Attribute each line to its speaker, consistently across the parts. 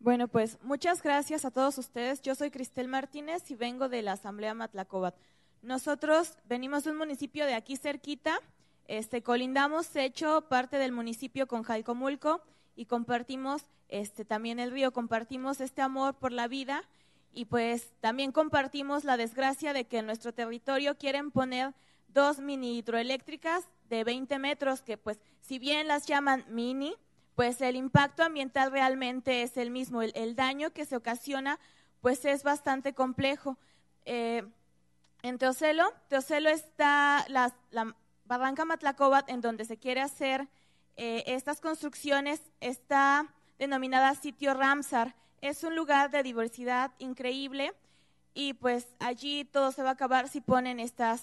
Speaker 1: Bueno, pues muchas gracias a todos ustedes. Yo soy Cristel Martínez y vengo de la Asamblea Matlacobat. Nosotros venimos de un municipio de aquí cerquita, este, colindamos, hecho, parte del municipio con Jalcomulco y compartimos este, también el río, compartimos este amor por la vida y pues también compartimos la desgracia de que en nuestro territorio quieren poner dos mini hidroeléctricas de 20 metros, que pues si bien las llaman mini, pues el impacto ambiental realmente es el mismo. El, daño que se ocasiona, pues es bastante complejo. Eh, en Teocelo, está la, Barranca Matlacobat, en donde se quiere hacer eh, estas construcciones, está denominada sitio Ramsar. Es un lugar de diversidad increíble y pues allí todo se va a acabar si ponen estas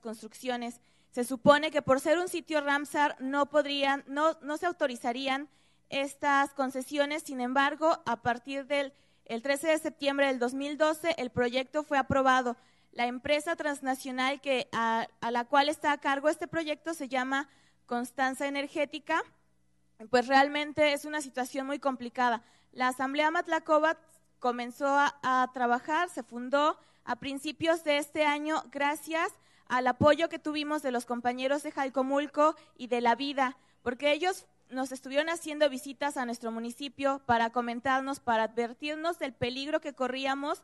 Speaker 1: construcciones. Se supone que por ser un sitio Ramsar no, podrían, no, no se autorizarían estas concesiones, sin embargo, a partir del 13 de septiembre del 2012 el proyecto fue aprobado. La empresa transnacional que, a, la cual está a cargo este proyecto se llama Constanza Energética. Pues realmente es una situación muy complicada. La Asamblea Matlakova comenzó a, a trabajar, se fundó a principios de este año gracias al apoyo que tuvimos de los compañeros de Jalcomulco y de la vida, porque ellos nos estuvieron haciendo visitas a nuestro municipio para comentarnos, para advertirnos del peligro que corríamos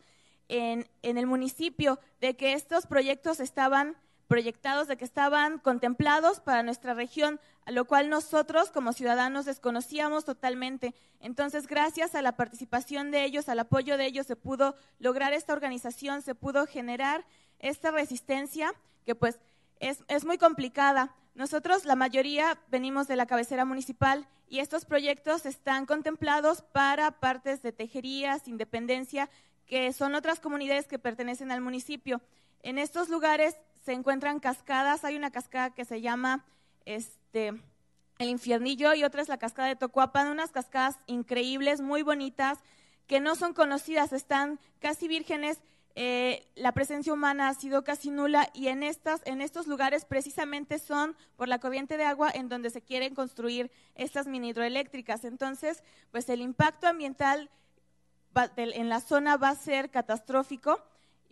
Speaker 1: en, en el municipio, de que estos proyectos estaban proyectados, de que estaban contemplados para nuestra región, a lo cual nosotros como ciudadanos desconocíamos totalmente. Entonces, gracias a la participación de ellos, al apoyo de ellos, se pudo lograr esta organización, se pudo generar esta resistencia que pues es, es muy complicada. Nosotros, la mayoría, venimos de la cabecera municipal y estos proyectos están contemplados para partes de tejerías, independencia, que son otras comunidades que pertenecen al municipio. En estos lugares se encuentran cascadas, hay una cascada que se llama este, el infiernillo y otra es la cascada de Tocuapan, unas cascadas increíbles, muy bonitas, que no son conocidas, están casi vírgenes, eh, la presencia humana ha sido casi nula y en, estas, en estos lugares precisamente son por la corriente de agua en donde se quieren construir estas mini hidroeléctricas. Entonces, pues el impacto ambiental en la zona va a ser catastrófico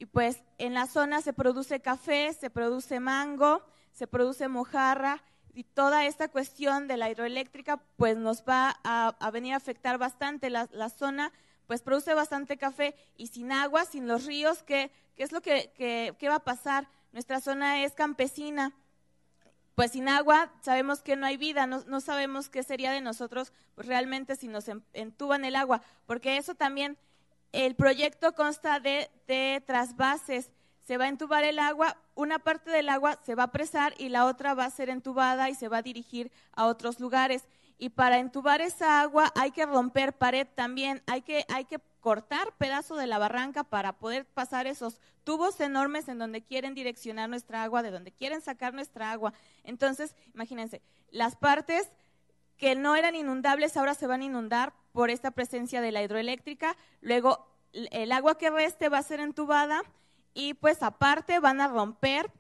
Speaker 1: y pues en la zona se produce café, se produce mango, se produce mojarra y toda esta cuestión de la hidroeléctrica pues nos va a, venir a afectar bastante la, zona, pues produce bastante café y sin agua, sin los ríos, ¿qué, es lo que, va a pasar? Nuestra zona es campesina, pues sin agua sabemos que no hay vida, no, no sabemos qué sería de nosotros pues, realmente si nos entuban el agua, porque eso también el proyecto consta de, de trasvases. Se va a entubar el agua, una parte del agua se va a presar y la otra va a ser entubada y se va a dirigir a otros lugares. Y para entubar esa agua hay que romper pared también, hay que, hay que cortar pedazo de la barranca para poder pasar esos tubos enormes en donde quieren direccionar nuestra agua, de donde quieren sacar nuestra agua. Entonces, imagínense, las partes que no eran inundables ahora se van a inundar por esta presencia de la hidroeléctrica. Luego, el agua que reste va a ser entubada y pues aparte van a romper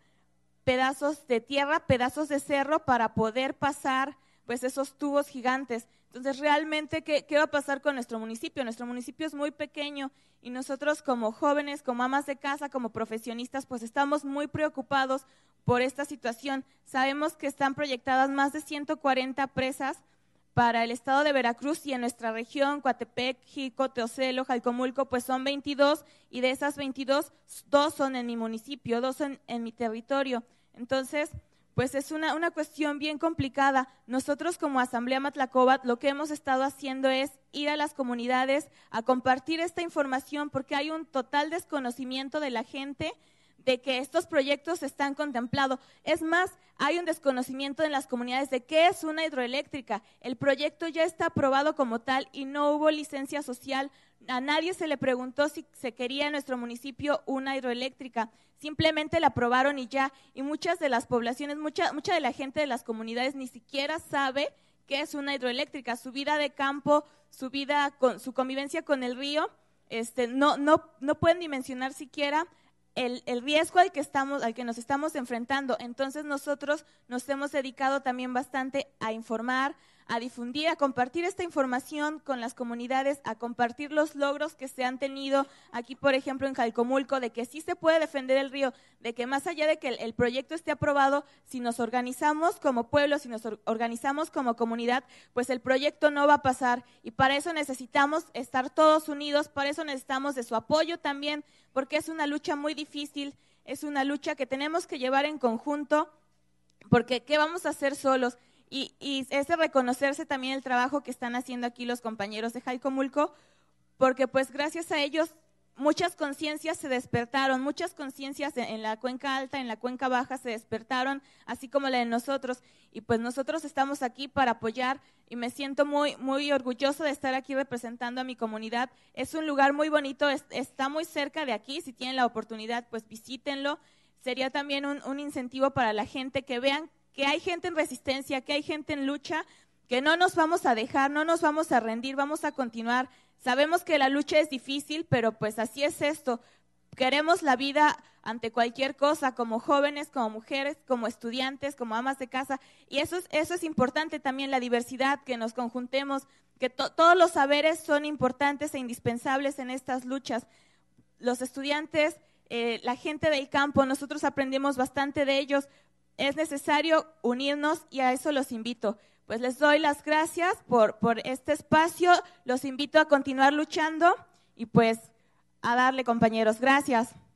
Speaker 1: pedazos de tierra, pedazos de cerro para poder pasar pues esos tubos gigantes. Entonces, realmente, ¿qué, ¿qué, va a pasar con nuestro municipio? Nuestro municipio es muy pequeño y nosotros como jóvenes, como amas de casa, como profesionistas, pues estamos muy preocupados por esta situación. Sabemos que están proyectadas más de 140 presas para el estado de Veracruz y en nuestra región, Coatepec, Jico, Teocelo, Jalcomulco, pues son 22 y de esas 22, dos son en mi municipio, dos son en mi territorio. Entonces, pues es una, una cuestión bien complicada. Nosotros como Asamblea Matlacobat lo que hemos estado haciendo es ir a las comunidades a compartir esta información porque hay un total desconocimiento de la gente de que estos proyectos están contemplados. Es más, hay un desconocimiento en las comunidades de qué es una hidroeléctrica. El proyecto ya está aprobado como tal y no hubo licencia social. A nadie se le preguntó si se quería en nuestro municipio una hidroeléctrica. Simplemente la aprobaron y ya. Y muchas de las poblaciones, mucha, mucha de la gente de las comunidades ni siquiera sabe qué es una hidroeléctrica. Su vida de campo, su vida, con, su convivencia con el río, este, no, no, no pueden dimensionar siquiera el, el, riesgo al que, estamos, al que nos estamos enfrentando. Entonces nosotros nos hemos dedicado también bastante a informar, a difundir, a compartir esta información con las comunidades, a compartir los logros que se han tenido aquí, por ejemplo, en Jalcomulco, de que sí se puede defender el río, de que más allá de que el, proyecto esté aprobado, si nos organizamos como pueblo, si nos organizamos como comunidad, pues el proyecto no va a pasar. Y para eso necesitamos estar todos unidos, para eso necesitamos de su apoyo también, porque es una lucha muy difícil, es una lucha que tenemos que llevar en conjunto, porque ¿qué vamos a hacer solos? Y, es reconocerse también el trabajo que están haciendo aquí los compañeros de Jalcomulco, porque pues gracias a ellos muchas conciencias se despertaron, muchas conciencias en la cuenca alta, en la cuenca baja se despertaron, así como la de nosotros. Y pues nosotros estamos aquí para apoyar y me siento muy, muy orgulloso de estar aquí representando a mi comunidad. Es un lugar muy bonito, está muy cerca de aquí, si tienen la oportunidad, pues visítenlo. Sería también un, un incentivo para la gente que vean que hay gente en resistencia, que hay gente en lucha, que no nos vamos a dejar, no nos vamos a rendir, vamos a continuar. Sabemos que la lucha es difícil, pero pues así es esto. Queremos la vida ante cualquier cosa, como jóvenes, como mujeres, como estudiantes, como amas de casa. Y eso es, eso es importante también, la diversidad, que nos conjuntemos, que todos los saberes son importantes e indispensables en estas luchas. Los estudiantes, eh, la gente del campo, nosotros aprendemos bastante de ellos, es necesario unirnos y a eso los invito. Pues les doy las gracias por, este espacio, los invito a continuar luchando y pues a darle compañeros. Gracias.